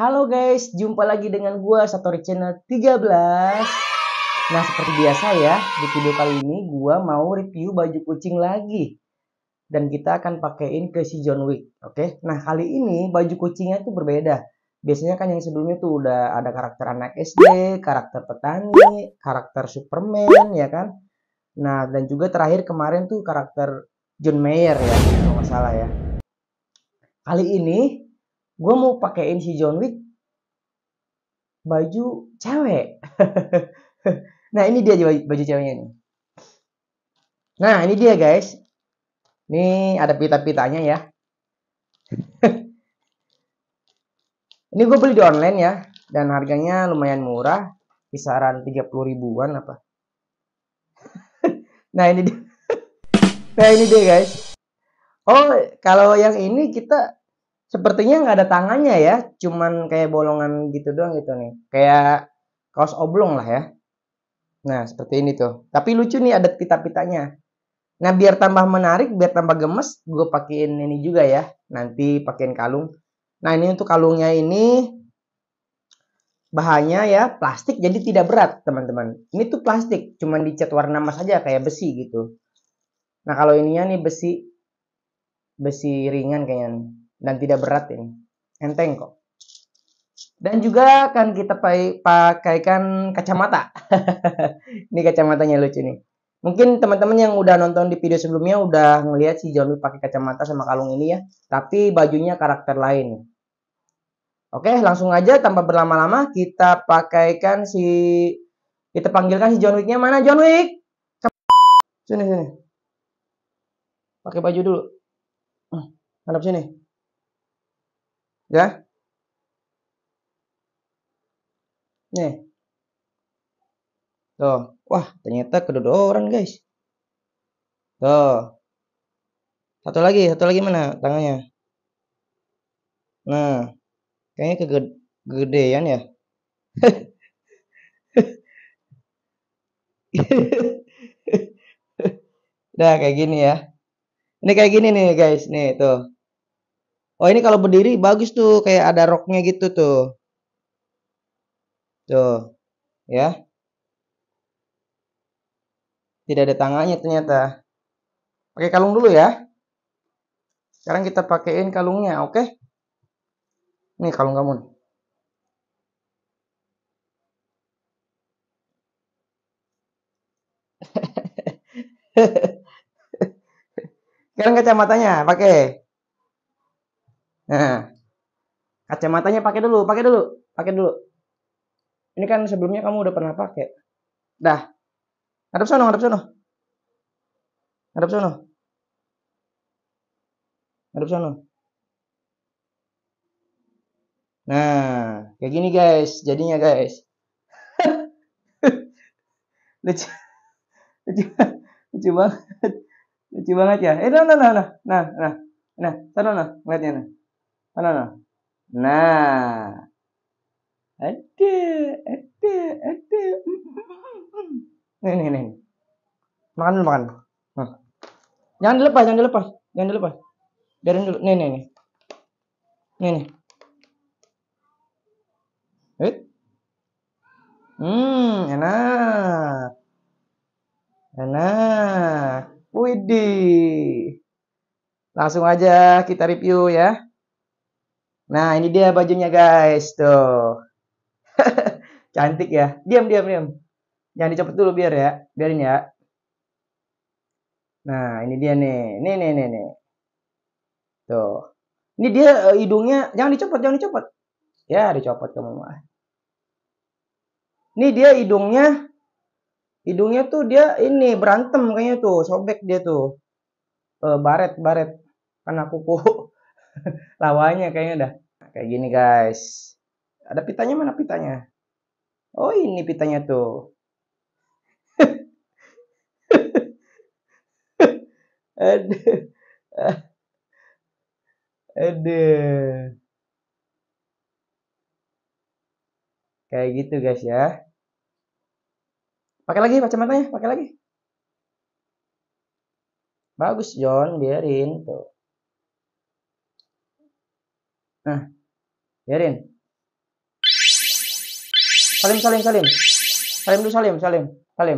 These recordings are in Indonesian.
Halo guys, jumpa lagi dengan gue Satori Channel 13. Nah, seperti biasa ya, di video kali ini gue mau review baju kucing lagi. Dan kita akan pakein ke si John Wick, oke? Nah, kali ini baju kucingnya tuh berbeda. Biasanya kan yang sebelumnya tuh udah ada karakter anak SD, karakter petani, karakter Superman, ya kan? Nah, dan juga terakhir kemarin tuh karakter John Mayer ya, kalau nggak salah ya. Kali ini gue mau pakein si John Wick baju cewek nah ini dia baju, baju ceweknya nih nah ini dia guys ini ada pita-pitanya ya ini gue beli di online ya dan harganya lumayan murah kisaran 30 ribuan apa nah ini dia nah ini dia guys oh kalau yang ini kita Sepertinya nggak ada tangannya ya, cuman kayak bolongan gitu doang gitu nih. Kayak kaos oblong lah ya. Nah, seperti ini tuh. Tapi lucu nih ada pita-pitanya. Nah, biar tambah menarik, biar tambah gemes, gue pakein ini juga ya. Nanti pakein kalung. Nah, ini untuk kalungnya ini bahannya ya plastik jadi tidak berat teman-teman ini tuh plastik cuman dicat warna emas aja kayak besi gitu nah kalau ininya nih besi besi ringan kayaknya nih dan tidak berat ini. Enteng kok. Dan juga akan kita pakaikan kacamata. ini kacamatanya lucu nih. Mungkin teman-teman yang udah nonton di video sebelumnya udah ngelihat si John Wick pakai kacamata sama kalung ini ya. Tapi bajunya karakter lain. Oke, langsung aja tanpa berlama-lama kita pakaikan si kita panggilkan si John Wicknya mana John Wick? Sini sini. Pakai baju dulu. Hadap hmm, sini ya nih tuh wah ternyata kedodoran guys tuh satu lagi satu lagi mana tangannya nah kayaknya kegedean ya Nah kayak gini ya. Ini kayak gini nih guys, nih tuh. Oh ini kalau berdiri bagus tuh kayak ada roknya gitu tuh. Tuh, ya. Tidak ada tangannya ternyata. Oke kalung dulu ya. Sekarang kita pakaiin kalungnya, oke? Okay? Nih kalung kamu. Sekarang kacamatanya pakai. Nah, kacamatanya pakai dulu, pakai dulu, pakai dulu. Ini kan sebelumnya kamu udah pernah pakai. Dah. ngadap sono, ngadap sono. ngadap sono. ngadap sono. Nah, kayak gini guys, jadinya guys. lucu, lucu, lucu banget, lucu banget ya. Eh, nah, nah, nah, nah, nah, nah, nah, nah, nah, nah, nah, Mana? Nah. Ada, ada, ada. Hmm, hmm, hmm, nih, nih, nih. Makan dulu, makan. Hmm. Jangan dilepas, jangan dilepas. Jangan dilepas. Biarin dulu. Nih, nih, nih. Nih, nih. Eh. Hmm, enak. Enak. Widih. Langsung aja kita review ya. Nah, ini dia bajunya guys, tuh. Cantik ya. Diam, diam, diam. Jangan dicopot dulu biar ya. Biarin ya. Nah, ini dia nih. Nih, nih, nih, nih. Tuh. Ini dia uh, hidungnya jangan dicopot, jangan dicopot. Ya, dicopot kamu mah. Ini dia hidungnya hidungnya tuh dia ini berantem kayaknya tuh, sobek dia tuh. Uh, baret, baret. Karena kuku. lawannya kayaknya dah kayak gini guys ada pitanya mana pitanya oh ini pitanya tuh Aduh. Aduh. Kayak gitu guys ya. Pakai lagi macam matanya, pakai lagi. Bagus John, biarin tuh. Nah, biarin. Salim, salim, salim. Salim dulu, salim, salim, salim.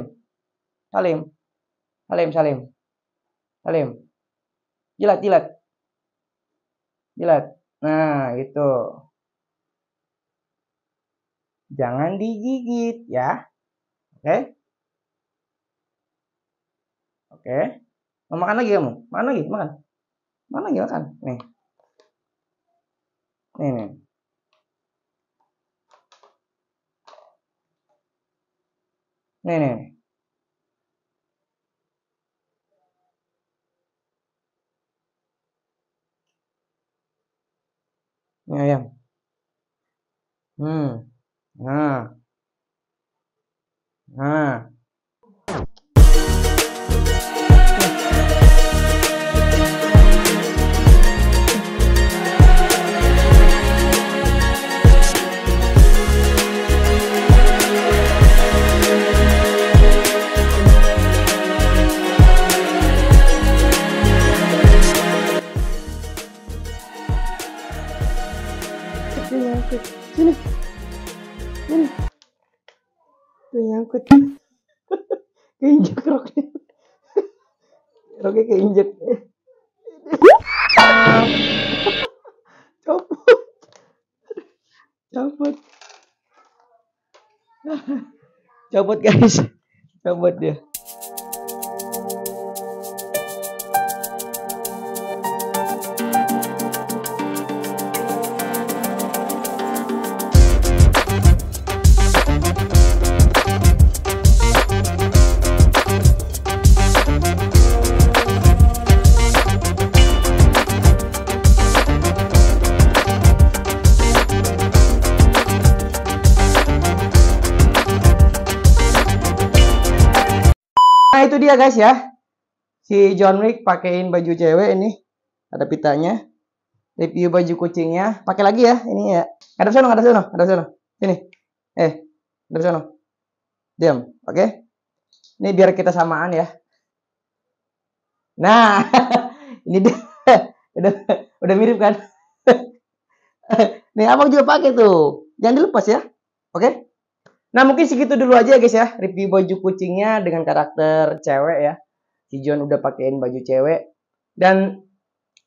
Salim. Salim, salim. Salim. Jilat, jilat. Jilat. Nah, itu Jangan digigit ya. Oke. Okay? Oke. Okay. Mau makan lagi kamu? Makan lagi, makan. Makan lagi, makan. Nih ini nih nih ini ayam hmm nah nah ikut keinjek roknya roknya keinjek copot copot copot guys copot dia Ya guys ya. Si John Wick pakein baju cewek ini. Ada pitanya. Review baju kucingnya. Pakai lagi ya ini ya. Ada sana ada sana ada sana Sini. Eh, ada sana Diam, oke. Okay? Ini biar kita samaan ya. Nah, ini dia. udah udah mirip kan? Nih, abang juga pakai tuh. Jangan dilepas ya. Oke? Okay? Nah mungkin segitu dulu aja ya, guys ya review baju kucingnya dengan karakter cewek ya. Si John udah pakein baju cewek dan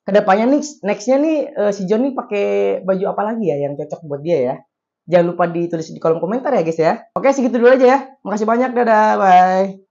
kedepannya nih nextnya nih uh, si John nih pakai baju apa lagi ya yang cocok buat dia ya. Jangan lupa ditulis di kolom komentar ya guys ya. Oke segitu dulu aja ya. Makasih banyak dadah bye.